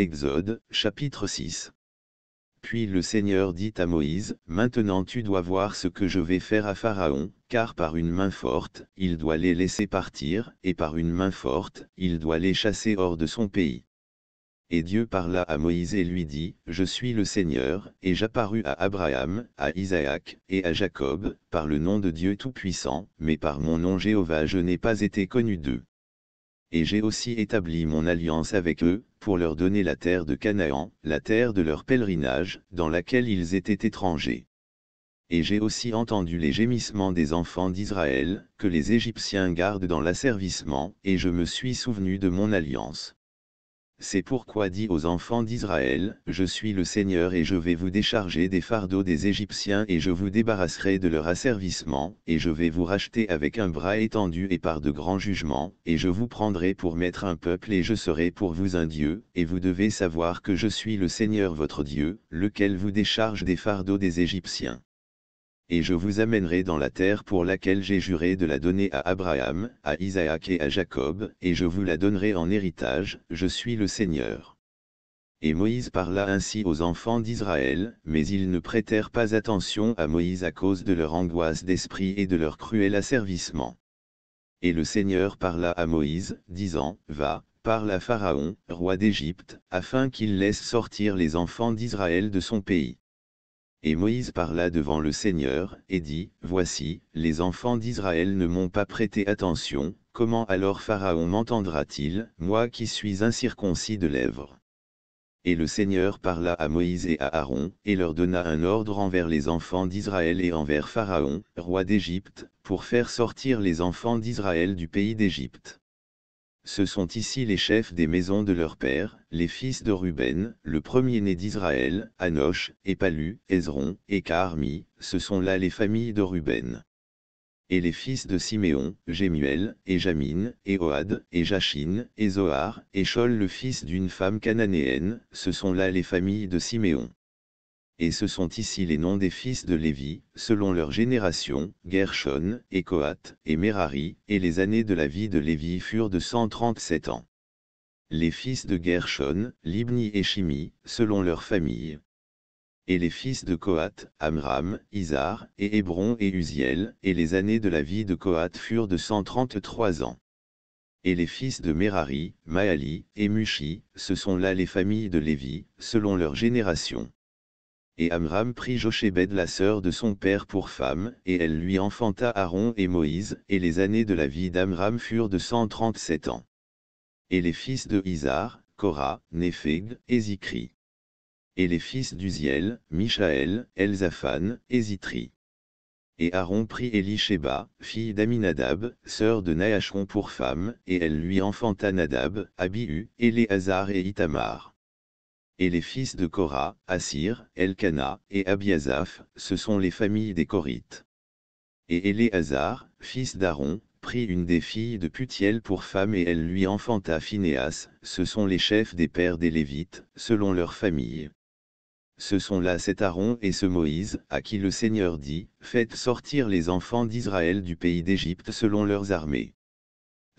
Exode, chapitre 6. Puis le Seigneur dit à Moïse, Maintenant tu dois voir ce que je vais faire à Pharaon, car par une main forte, il doit les laisser partir, et par une main forte, il doit les chasser hors de son pays. Et Dieu parla à Moïse et lui dit, Je suis le Seigneur, et j'apparus à Abraham, à Isaac, et à Jacob, par le nom de Dieu Tout-Puissant, mais par mon nom Jéhovah je n'ai pas été connu d'eux. Et j'ai aussi établi mon alliance avec eux, pour leur donner la terre de Canaan, la terre de leur pèlerinage, dans laquelle ils étaient étrangers. Et j'ai aussi entendu les gémissements des enfants d'Israël, que les Égyptiens gardent dans l'asservissement, et je me suis souvenu de mon alliance. C'est pourquoi dit aux enfants d'Israël, Je suis le Seigneur et je vais vous décharger des fardeaux des Égyptiens et je vous débarrasserai de leur asservissement, et je vais vous racheter avec un bras étendu et par de grands jugements, et je vous prendrai pour maître un peuple et je serai pour vous un Dieu, et vous devez savoir que je suis le Seigneur votre Dieu, lequel vous décharge des fardeaux des Égyptiens et je vous amènerai dans la terre pour laquelle j'ai juré de la donner à Abraham, à Isaac et à Jacob, et je vous la donnerai en héritage, je suis le Seigneur. Et Moïse parla ainsi aux enfants d'Israël, mais ils ne prêtèrent pas attention à Moïse à cause de leur angoisse d'esprit et de leur cruel asservissement. Et le Seigneur parla à Moïse, disant, Va, parle à Pharaon, roi d'Égypte, afin qu'il laisse sortir les enfants d'Israël de son pays. Et Moïse parla devant le Seigneur, et dit, Voici, les enfants d'Israël ne m'ont pas prêté attention, comment alors Pharaon m'entendra-t-il, moi qui suis incirconcis de lèvres Et le Seigneur parla à Moïse et à Aaron, et leur donna un ordre envers les enfants d'Israël et envers Pharaon, roi d'Égypte, pour faire sortir les enfants d'Israël du pays d'Égypte. Ce sont ici les chefs des maisons de leur père, les fils de Ruben, le premier-né d'Israël, Anosh, et Palu, Ezron, et Carmi, ce sont là les familles de Ruben. Et les fils de Siméon, Jemuel, et Jamin, et Oad, et Jachin, et Zohar, et Chol le fils d'une femme cananéenne, ce sont là les familles de Siméon et ce sont ici les noms des fils de Lévi, selon leur génération, Gershon, et Koat, et Merari, et les années de la vie de Lévi furent de 137 ans. Les fils de Gershon, Libni et Shimi, selon leur famille. Et les fils de Koat, Amram, Isar, et Hébron et Uziel, et les années de la vie de Koat furent de 133 ans. Et les fils de Merari, Maali, et Mushi, ce sont là les familles de Lévi, selon leur génération et Amram prit Joshebed la sœur de son père pour femme, et elle lui enfanta Aaron et Moïse, et les années de la vie d'Amram furent de 137 ans. Et les fils de Isar, Korah, Népheg, et Et les fils d'Uziel, Michaël, Elzaphan, et Zitri. Et Aaron prit Élishéba, fille d'Aminadab, sœur de Naachon pour femme, et elle lui enfanta Nadab, Abihu, Éléazar et Itamar et les fils de Korah, Assir, Elkana, et Abiazaph, ce sont les familles des Corites. Et Éléazar, fils d'Aaron, prit une des filles de Putiel pour femme et elle lui enfanta Phinéas, ce sont les chefs des pères des Lévites, selon leur famille. Ce sont là cet Aaron et ce Moïse, à qui le Seigneur dit, Faites sortir les enfants d'Israël du pays d'Égypte selon leurs armées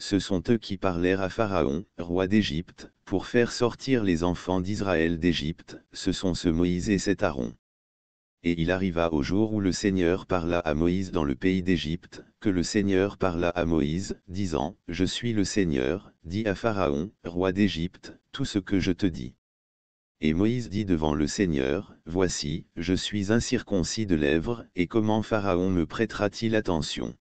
ce sont eux qui parlèrent à Pharaon, roi d'Égypte, pour faire sortir les enfants d'Israël d'Égypte, ce sont ce Moïse et cet Aaron. Et il arriva au jour où le Seigneur parla à Moïse dans le pays d'Égypte, que le Seigneur parla à Moïse, disant, Je suis le Seigneur, dis à Pharaon, roi d'Égypte, tout ce que je te dis. Et Moïse dit devant le Seigneur, Voici, je suis incirconcis de lèvres, et comment Pharaon me prêtera-t-il attention